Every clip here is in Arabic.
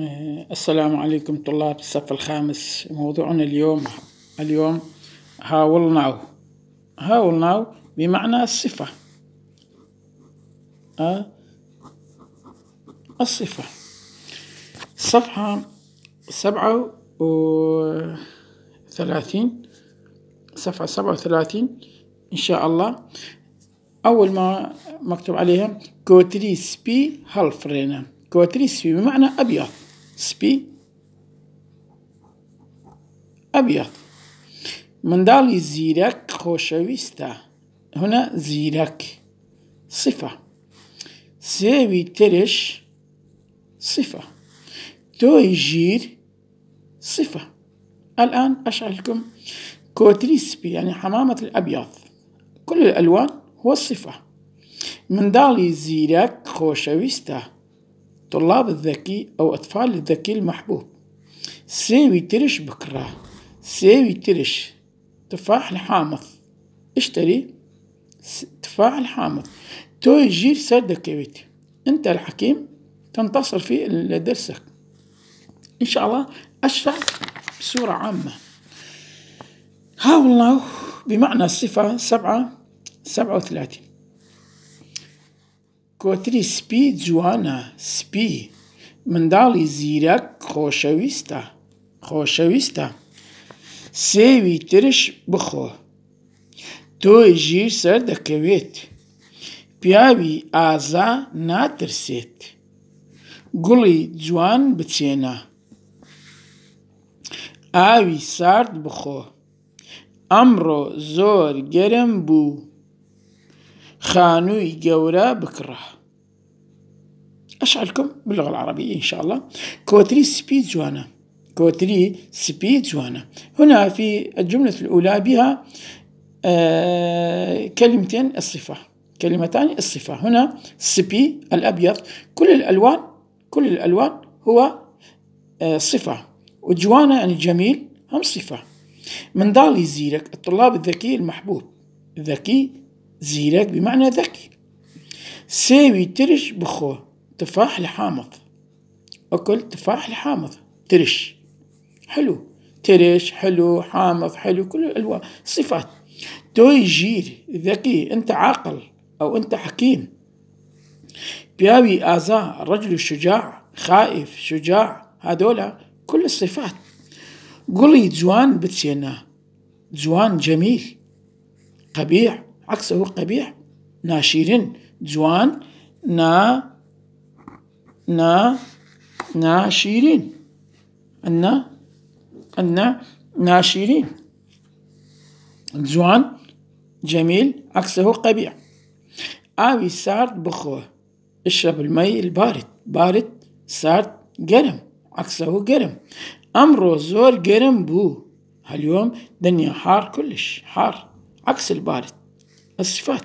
آه، السلام عليكم طلاب الصف الخامس موضوعنا اليوم اليوم هاول ناو هاول ناو بمعنى الصفة آه، الصفة صفحة سبعة وثلاثين صفحة سبعة وثلاثين إن شاء الله أول ما مكتوب عليها كوتريس بي هالفرينا كوتريس بي بمعنى أبيض سبي أبيض دالي زيرك خوشويستا هنا زيرك صفة سيوي ترش صفة توي جير صفة الآن أشرح لكم كوتري سبي يعني حمامة الأبيض كل الألوان هو الصفة من دالي زيرك خوشويستا طلاب الذكي أو أطفال الذكي المحبوب سيوي ترش بكرة سيوي ترش تفاح الحامض اشتري تفاح الحامض تو يجير سردة انت الحكيم تنتصر في درسك ان شاء الله اشرح بصورة عامة ها والله بمعنى الصفة سبعة سبعة وثلاثين کۆتری سپی جوانە سپی منداڵی زیرەک خۆشەویستە خۆشەویستە سێوی ترش بخۆ تۆی ژیر سەر دەکەوێت پیاوی ئازا ناترسێت گوڵی جوان بچێنە ئاوی سارد بخۆ ئەمڕۆ زۆر گەرم بوو بكرة أشعلكم باللغة العربية إن شاء الله كوتري سبيد جوانا كوتري سبيد جوانا هنا في الجملة الأولى بها كلمتين آه، الصفة كلمتان الصفة هنا سبي الأبيض كل الألوان كل الألوان هو آه، صفة وجوانا يعني جميل هم صفة من دالي زيرك الطلاب الذكي المحبوب ذكي زيرك بمعنى ذكي ساوي ترش بخو تفاح الحامض أكل تفاح الحامض ترش حلو ترش حلو حامض حلو كل الألوان صفات توي جير ذكي أنت عاقل أو أنت حكيم بياوي آزا الرجل الشجاع خائف شجاع هذولا كل الصفات قولي جوان بتسينا جوان جميل قبيح عكس هو قبيح ناشيرين جوان نا نا ناشيرين أن أن ناشيرين جوان جميل عكسه قبيح آوي سارد بخوه اشرب المي البارد بارد سارد قرم عكسه قرم أمره زور قرم بو هاليوم دنيا حار كلش حار عكس البارد الصفات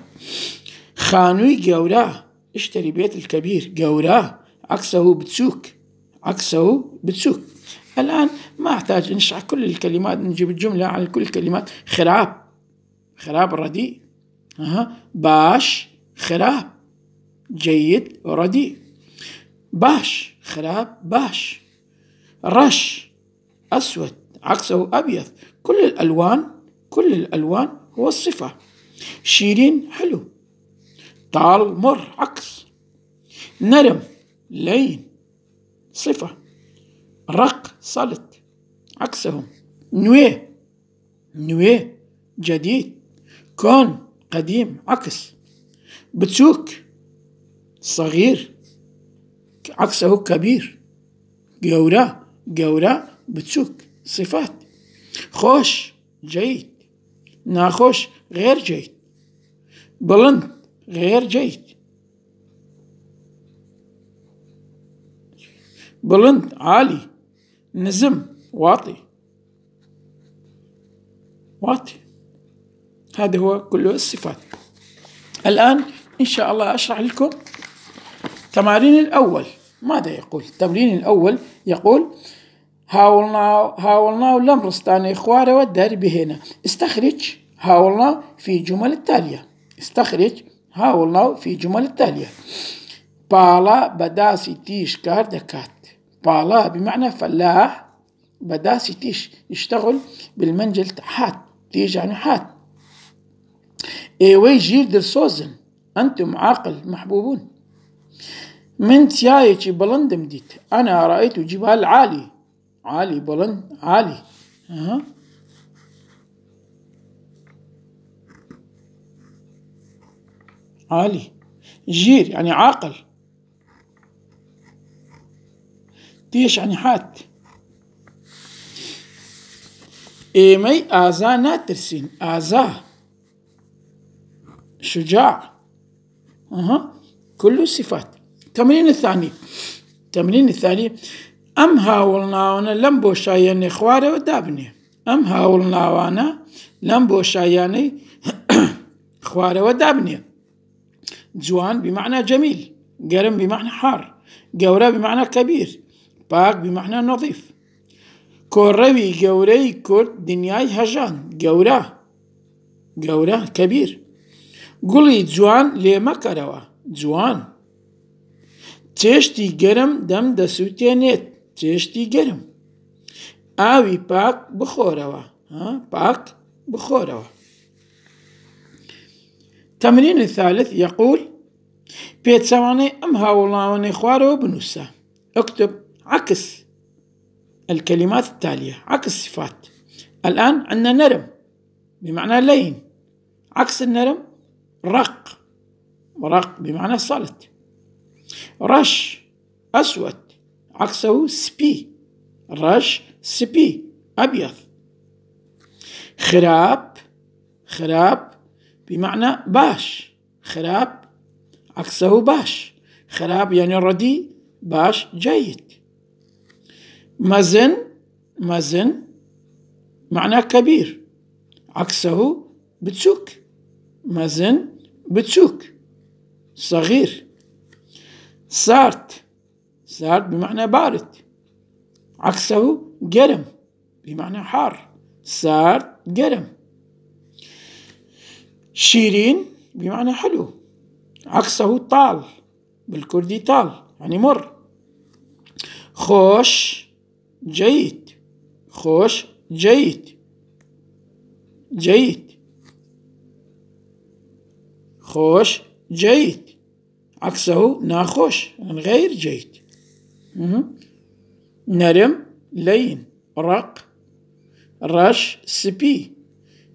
خانوي جورا اشتري بيت الكبير جورا عكسه بتسوك عكسه بتسوك الآن ما أحتاج نشرح كل الكلمات نجيب الجملة على كل الكلمات خراب خراب رديء أه. باش خراب جيد ورديء باش خراب باش رش أسود عكسه أبيض كل الألوان كل الألوان هو الصفة شيرين حلو طال مر عكس نرم لين صفة رق صلت عكسهم نوي نوي جديد كون قديم عكس بتسوك صغير عكسه كبير جورا جورا بتسوك صفات خوش جيد ناخوش غير جيد بلند غير جيد بلند عالي نزم واطي واطي هذا هو كل الصفات الآن إن شاء الله أشرح لكم تمارين الأول ماذا يقول التمرين الأول يقول هاولنا حاولنا لمرستان إخوارة والدار بهنا استخرج هاولنا في جمل التالية استخرج والله في جمل التالية بالا بداسي تيش كار دكات بالا بمعنى فلاح بداسي تيش يشتغل بالمنجل حات تيش يعني حات وي جير در سوزن انتم عاقل محبوبون من تيايتي بلند ديت انا رأيت جبال عالي عالي بلند عالي أه. عالي جير يعني عاقل تيش يعني حات إيمي آزا ناترسين آزا شجاع أها كل صفات التمرين الثاني التمرين الثاني أم هاولنا وانا لم بوشايني خواري ودابني أم هاولنا وانا لم بوشايني خواري ودابني جوان بمعنى جميل قرم بمعنى حار قورة بمعنى كبير باك بمعنى نظيف كوروي قوري كرد دنياي هجان قورة قورة كبير قولي جوان لي مكروا جوان چێشتی گەرم دەم دەسووتێنێت چێشتی گەرم ئاوی پاک بخۆرەوە پاک بخۆرەوە التمرين الثالث يقول بيتسواني أم هاولاني خوارو بنوسة اكتب عكس الكلمات التالية عكس صفات الآن عندنا نرم بمعنى لين عكس النرم رق رق بمعنى صلت رش أسود عكسه سبي رش سبي أبيض خراب خراب بمعنى باش خراب عكسه باش خراب يعني ردي باش جيد مزن مزن معنى كبير عكسه بتسوك مزن بتسوك صغير سارت سارت بمعنى بارد عكسه جرم بمعنى حار سارت جرم شيرين بمعنى حلو عكسه طال بالكردي طال يعني مر خوش جيد خوش جيد جيد خوش جيد عكسه ناخوش يعني غير جيد نرم لين رق رش سبي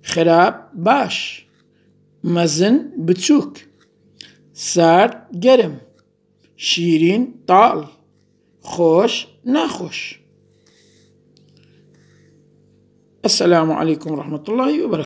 خراب باش مزن بتشوك سارد گەرم شیرین طال خوش نخوش السلام عليكم ورحمة الله وبركاته